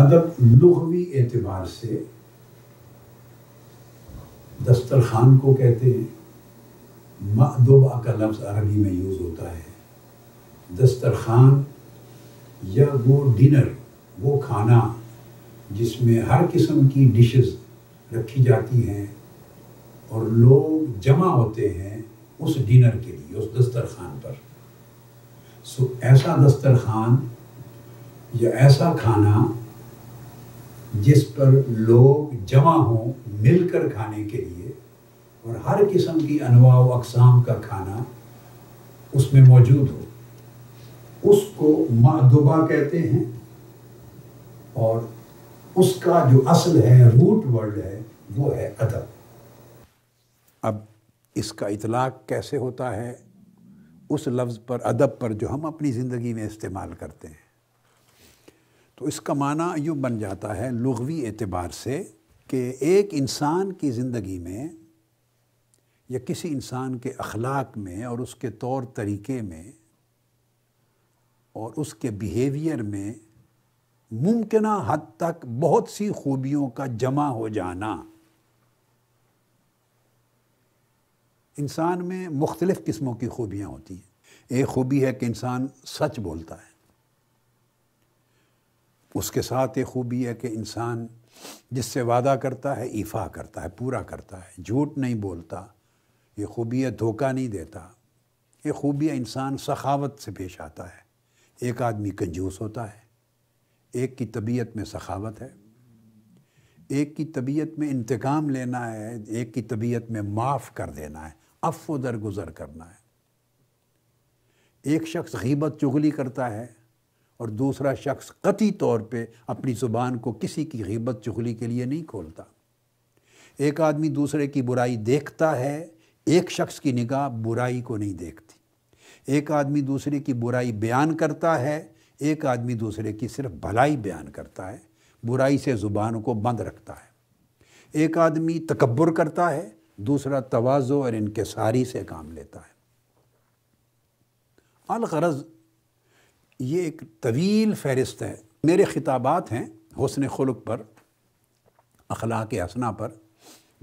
अदब लुहवी एतबार से दस्तरखान को कहते हैं मदबा का लफ्ज़ अरबी में यूज़ होता है दस्तरखान या वो डिनर वो खाना जिसमें हर किस्म की डिशेस रखी जाती हैं और लोग जमा होते हैं उस डिनर के लिए उस दस्तरखान पर सो ऐसा दस्तरखान या ऐसा खाना जिस पर लोग जमा हों मिलकर खाने के लिए और हर किस्म की अनवा अकसाम का खाना उसमें मौजूद हो उसको महदुबा कहते हैं और उसका जो असल है रूट वर्ड है वो है अदब अब इसका इतलाक कैसे होता है उस लफ्ज़ पर अदब पर जो हम अपनी ज़िंदगी में इस्तेमाल करते हैं तो इसका माना यूँ बन जाता है लघवी एतबार से कि एक इंसान की ज़िंदगी में या किसी इंसान के अखलाक में और उसके तौर तरीके में और उसके बिहेवियर में मुमकिन हद तक बहुत सी खूबियों का जमा हो जाना इंसान में मुख्तलिफ़ किस्मों की खूबियाँ होती हैं एक खूबी है कि इंसान सच बोलता है उसके साथ ये खूबी है कि इंसान जिससे वादा करता है ईफा करता है पूरा करता है झूठ नहीं बोलता ये खूबी है धोखा नहीं देता ये खूबी है इंसान सखावत से पेश आता है एक आदमी कंजूस होता है एक की तबीयत में सखावत है एक की तबीयत में इंतकाम लेना है एक की तबीयत में माफ़ कर देना है अफ दरगुजर करना है एक शख्स गीबत चुगली करता है और दूसरा शख्स कती तौर पर अपनी ज़ुबान को किसी की हिब्बत चुगली के लिए नहीं खोलता एक आदमी दूसरे की बुराई देखता है एक शख्स की निगाह बुराई को नहीं देखती एक आदमी दूसरे की बुराई बयान करता है एक आदमी दूसरे की सिर्फ भलाई बयान करता है बुराई से ज़ुबान को बंद रखता है एक आदमी तकबर करता है दूसरा तोज़ो और इनके सारी से काम लेता है अलगरज़ ये एक तवील फहरिस्त है मेरे ख़िताबात हैं हसन खुलक पर अखलाक के हसना पर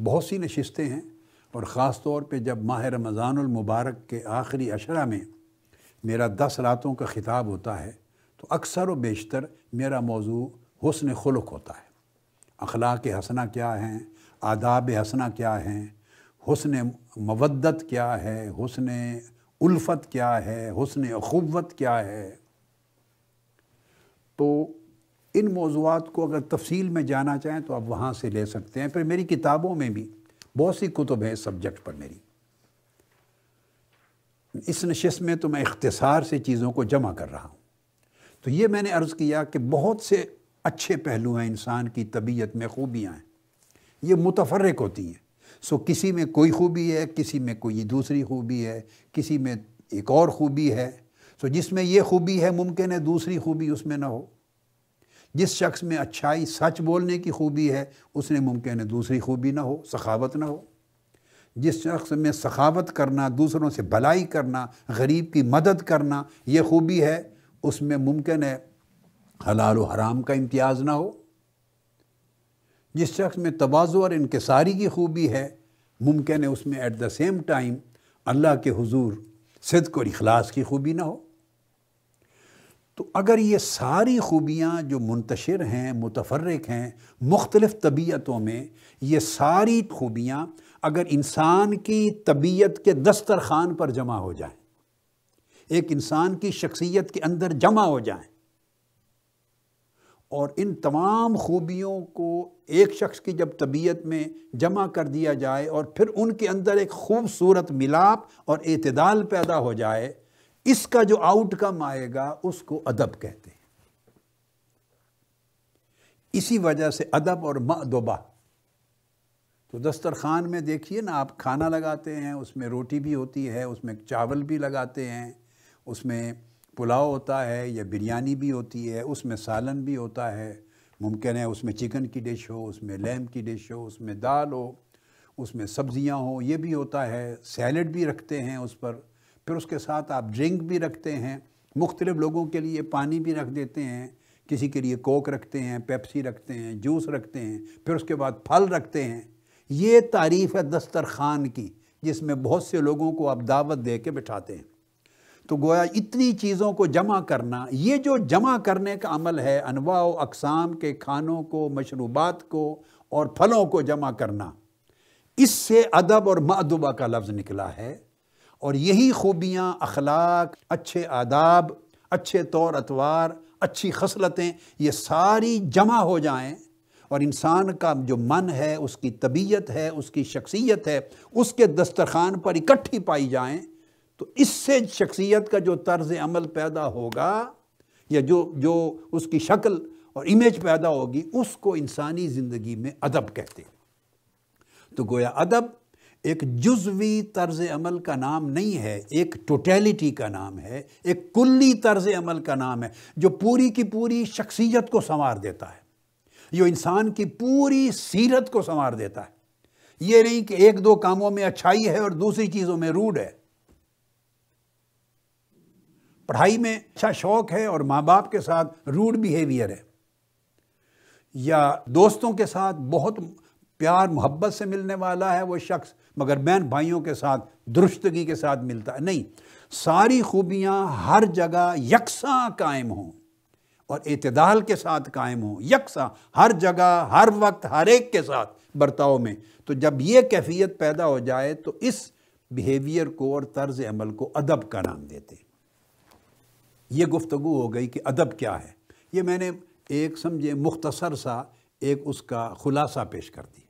बहुत सी नशस्तें हैं और ख़ास तौर पर जब माह रमज़ानमबारक के आखिरी अशरा में मेरा दस रातों का ख़िताब होता है तो अक्सर व बेशतर मेरा मौजू हसन खुलक होता है अखलाक हसना क्या हैं आदाब हसना क्या हैं हसन मवदत क्या है हसन उल्फ़त क्या है हसन अखुवत क्या है तो इन मौजूद को अगर तफसील में जाना चाहें तो आप वहाँ से ले सकते हैं फिर मेरी किताबों में भी बहुत सी कुतुब हैं इस सब्जेक्ट पर मेरी इस नशस्त में तो मैं इख्तसार से चीज़ों को जमा कर रहा हूँ तो ये मैंने अर्ज़ किया कि बहुत से अच्छे पहलू हैं इंसान की तबीयत में खूबियाँ हैं ये मुतफरक होती हैं सो किसी में कोई खूबी है किसी में कोई दूसरी खूबी है किसी में एक और खूबी है तो जिसमें ये खूबी है मुमकिन है दूसरी खूबी उसमें ना हो जिस शख्स में अच्छाई सच बोलने की खूबी है उसने मुमकिन है दूसरी खूबी ना हो सखावत ना हो जिस शख्स में सखावत करना दूसरों से भलाई करना गरीब की मदद करना ये खूबी है उसमें मुमकिन है हलाल व हराम का इम्तियाज़ ना हो जिस शख्स में तोज़ो और इनकसारी की खूबी है मुमकिन है उसमें एट द सेम टाइम अल्लाह के हुजूर सिद्क और इखलास की खूबी ना हो तो अगर ये सारी खूबियाँ जो मुंतशिर हैं मुतफरक हैं मुख्तलफ़ तबीयतों में ये सारी खूबियाँ अगर इंसान की तबीयत के दस्तर खान पर जमा हो जाए एक इंसान की शख्सियत के अंदर जमा हो जाए और इन तमाम खूबियों को एक शख्स की जब तबीयत में जमा कर दिया जाए और फिर उनके अंदर एक खूबसूरत मिलाप और अतदाल पैदा हो जाए इसका जो आउटकम आएगा उसको अदब कहते हैं इसी वजह से अदब और मदबा तो दस्तरखान में देखिए ना आप खाना लगाते हैं उसमें रोटी भी होती है उसमें चावल भी लगाते हैं उसमें पुलाव होता है या बिरयानी भी होती है उसमें सालन भी होता है मुमकिन है उसमें चिकन की डिश हो उसमें लैम की डिश हो उसमें दाल हो उसमें सब्जियां हो ये भी होता है सैलड भी रखते हैं उस पर फिर उसके साथ आप ड्रिंक भी रखते हैं मुख्तलिफ लोगों के लिए पानी भी रख देते हैं किसी के लिए कोक रखते हैं पेप्सी रखते हैं जूस रखते हैं फिर उसके बाद फल रखते हैं ये तारीफ़ है दस्तरखान की जिसमें बहुत से लोगों को आप दावत दे के बिठाते हैं तो गोया इतनी चीज़ों को जमा करना ये जो जमा करने का अमल है अनवा अकसाम के खानों को मशरूबात को और फलों को जमा करना इससे अदब और मदबा का लफ्ज़ निकला है और यही खूबियाँ अखलाक अच्छे आदाब अच्छे तौर अतवार अच्छी खसलतें ये सारी जमा हो जाएं और इंसान का जो मन है उसकी तबीयत है उसकी शख्सियत है उसके दस्तरखान पर इकट्ठी पाई जाएं तो इससे शख्सियत का जो तर्ज अमल पैदा होगा या जो जो उसकी शक्ल और इमेज पैदा होगी उसको इंसानी ज़िंदगी में अदब कहते हैं तो गोया अदब एक जुजवी तर्ज अमल का नाम नहीं है एक टोटेलिटी का नाम है एक कुल्ली तर्ज अमल का नाम है जो पूरी की पूरी शख्सियत को संवार देता है जो इंसान की पूरी सीरत को संवार देता है ये नहीं कि एक दो कामों में अच्छाई है और दूसरी चीज़ों में रूड है पढ़ाई में अच्छा शौक है और माँ बाप के साथ रूड बिहेवियर है या दोस्तों के साथ बहुत प्यार मोहब्बत से मिलने वाला है वो शख्स मगर बहन भाइयों के साथ दुरुस्तगी के साथ मिलता है नहीं सारी खूबियाँ हर जगह यकसा कायम हों और अतदाल के साथ कायम हों यकसा हर जगह हर वक्त हर एक के साथ बर्ताव में तो जब ये कैफियत पैदा हो जाए तो इस बिहेवियर को और तर्ज अमल को अदब का नाम देते हैं ये गुफ्तु हो गई कि अदब क्या है ये मैंने एक समझे मुख्तसर सा एक उसका खुलासा पेश कर दिया